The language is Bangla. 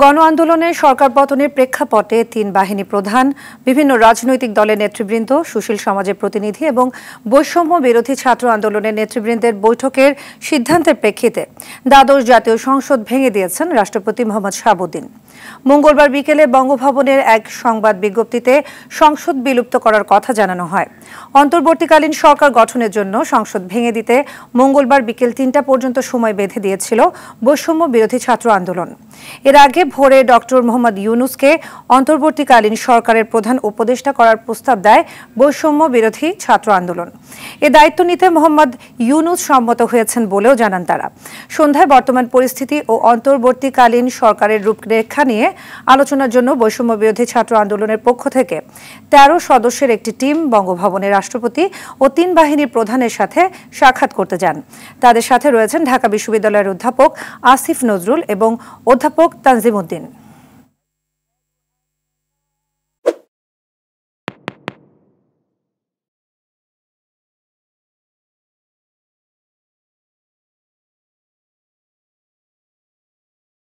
গণ আন্দোলনে সরকার পতনের প্রেক্ষাপটে তিন বাহিনী প্রধান বিভিন্ন রাজনৈতিক দলের নেতৃবৃন্দ সুশীল সমাজের প্রতিনিধি এবং বৈষম্য বিরোধী ছাত্র আন্দোলনের নেতৃবৃন্দের বৈঠকের সিদ্ধান্তের প্রেক্ষিতে দ্বাদশ জাতীয় সংসদ ভেঙে দিয়েছেন রাষ্ট্রপতি মোহাম্মদ শাহবুদ্দিন মঙ্গলবার বিকেলে বঙ্গভবনের এক সংবাদ বিজ্ঞপ্তিতে সংসদ বিলুপ্ত করার কথা জানানো হয় অন্তর্বর্তীকালীন সরকার গঠনের জন্য সংসদ ভেঙে দিতে মঙ্গলবার বিকেল তিনটা পর্যন্ত সময় বেঁধে দিয়েছিল বৈষম্য বিরোধী ছাত্র আন্দোলন এর আগে ভোরে ডক্টর মোহাম্মদ ইউনুসকে অন্তর্বর্তীকালীন সরকারের প্রধান উপদেষ্টা করার প্রস্তাব দেয় বৈষম্য বিরোধী ছাত্র আন্দোলন এ দায়িত্ব নিতে মোহাম্মদ ইউনুস সম্মত হয়েছেন বলেও জানান তারা সন্ধ্যায় বর্তমান পরিস্থিতি ও অন্তর্বর্তীকালীন সরকারের রূপরেখা নিয়ে আলোচনার জন্য বৈষম্য বিরোধী ছাত্র আন্দোলনের পক্ষ থেকে ১৩ সদস্যের একটি টিম বঙ্গভবনে রাষ্ট্রপতি ও তিন বাহিনীর প্রধানের সাথে সাক্ষাৎ করতে যান তাদের সাথে রয়েছেন ঢাকা বিশ্ববিদ্যালয়ের অধ্যাপক আসিফ নজরুল এবং অধ্যাপক তানজিম সেলিমউদ্দিন